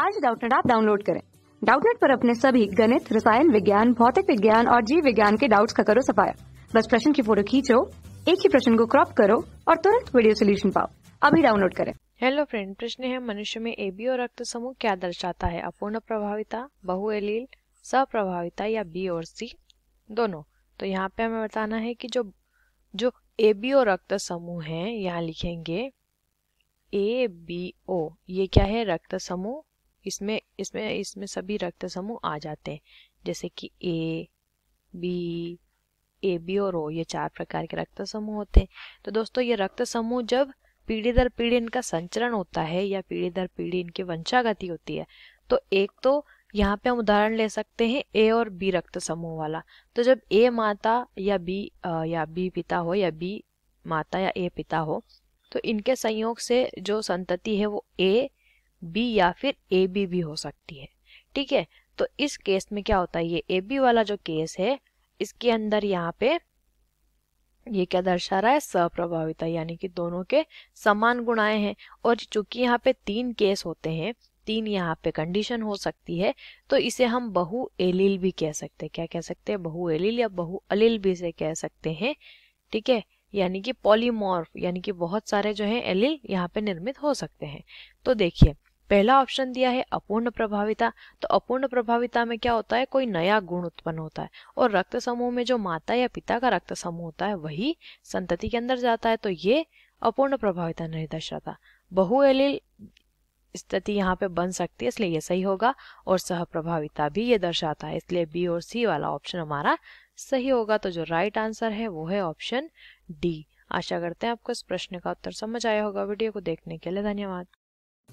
आज डाउटनेट आप डाउनलोड करें डाउटनेट पर अपने सभी गणित रसायन विज्ञान भौतिक विज्ञान और जीव विज्ञान के डाउट्स का करो सफाया बस प्रश्न की फोटो खींचो एक ही प्रश्न को क्रॉप करो और तुरंत वीडियो सोल्यूशन पाओ अभी डाउनलोड करें हेलो फ्रेंड प्रश्न है मनुष्य में बी और रक्त समूह क्या दर्शाता है अपूर्ण प्रभाविता बहु एलील सप्रभाविता या बी और सी दोनों तो यहाँ पे हमें बताना है कि जो जो ए बी और रक्त समूह है यहाँ लिखेंगे ए बी ओ ये क्या है रक्त समूह इसमें इसमें इसमें सभी रक्त समूह आ जाते हैं जैसे कि ए बी ए बी और ओ ये चार प्रकार के रक्त समूह होते हैं तो दोस्तों ये रक्त समूह जब पीढ़ी दर पीढ़ी इनका संचरण होता है या पीढ़ी दर पीढ़ी इनकी वंशागति होती है तो एक तो यहाँ पे हम उदाहरण ले सकते हैं ए और बी रक्त समूह वाला तो जब ए माता या बी या बी पिता हो या बी माता या ए पिता हो तो इनके संयोग से जो संतति है वो ए बी या फिर ए बी भी हो सकती है ठीक है तो इस केस में क्या होता है ये ए बी वाला जो केस है इसके अंदर यहाँ पे ये क्या दर्शा रहा है सप्रभाविता यानी कि दोनों के समान गुण आए हैं और चूंकि यहाँ पे तीन केस होते हैं तीन यहाँ पे कंडीशन हो सकती है तो इसे हम बहु एलिल भी कह सकते हैं क्या कह सकते हैं बहु एलिल या बहु अलील भी इसे कह सकते हैं ठीक है यानी कि पॉलीमॉर्फ यानी कि बहुत सारे जो है एलिल यहाँ पे निर्मित हो सकते हैं तो देखिए पहला ऑप्शन दिया है अपूर्ण प्रभाविता तो अपूर्ण प्रभाविता में क्या होता है कोई नया गुण उत्पन्न होता है और रक्त समूह में जो माता या पिता का रक्त समूह होता है वही संतति के अंदर जाता है तो ये अपूर्ण प्रभाविता नहीं दर्शाता बहु एलिल स्थिति यहाँ पे बन सकती है इसलिए ये सही होगा और सह प्रभाविता भी ये दर्शाता है इसलिए बी और सी वाला ऑप्शन हमारा सही होगा तो जो राइट आंसर है वो है ऑप्शन डी आशा करते हैं आपको इस प्रश्न का उत्तर समझ आया होगा वीडियो को देखने के लिए धन्यवाद